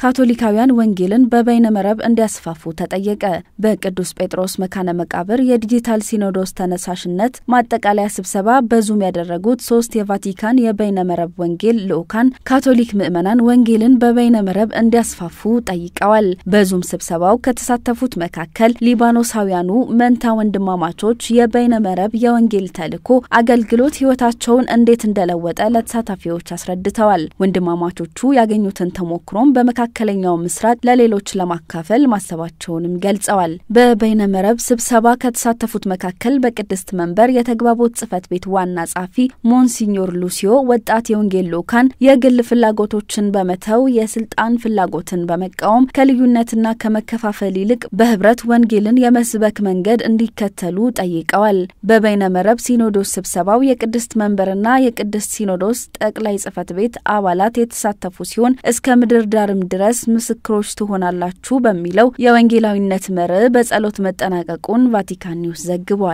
ካቶሊካውያን ወንጌልን በበይነ መረብ እንዲያስፋፉ ተጠየቀ። በቅዱስ ጴጥሮስ መካነ መቃብር የዲጂታል ሲኖዶስ ተነሳሽነት ማጠቃለያ ስብሰባ በዙም ያደረጉት ሶስት የቫቲካን የበይነ መረብ ወንጌል ልዑካን ካቶሊክ ምዕመናን ወንጌልን በበይነ መረብ እንዲያስፋፉ ጠይቀዋል። በዙም ስብሰባው ከተሳተፉት መካከል ሊባኖሳውያኑ መንታ ወንድማማቾች የበይነ መረብ የወንጌል ተልዕኮ አገልግሎት ህይወታቸውን እንዴት እንደለወጠ ለተሳታፊዎች አስረድተዋል። ወንድማማቾቹ ያገኙትን ተሞክሮም በመካ መካከለኛው ምስራቅ ለሌሎች ለማካፈል ማሰባቸውንም ገልጸዋል። በበይነመረብ ስብሰባ ከተሳተፉት መካከል በቅድስት መንበር የተግባቦት ጽህፈት ቤት ዋና ጸሐፊ ሞንሲኞር ሉሲዮ ወጣት የወንጌል ልኡካን የግል ፍላጎቶችን በመተው የስልጣን ፍላጎትን በመቃወም ከልዩነትና ከመከፋፈል ይልቅ በህብረት ወንጌልን የመስበክ መንገድ እንዲከተሉ ጠይቀዋል። በበይነመረብ ሲኖዶስ ስብሰባው የቅድስት መንበርና የቅድስት ሲኖዶስ ጠቅላይ ጽህፈት ቤት አባላት የተሳተፉ ሲሆን እስከ ምድር ዳርም ድረስ ምስክሮች ትሆናላችሁ በሚለው የወንጌላዊነት መርህ በጸሎት መጠናቀቁን ቫቲካን ኒውስ ዘግቧል።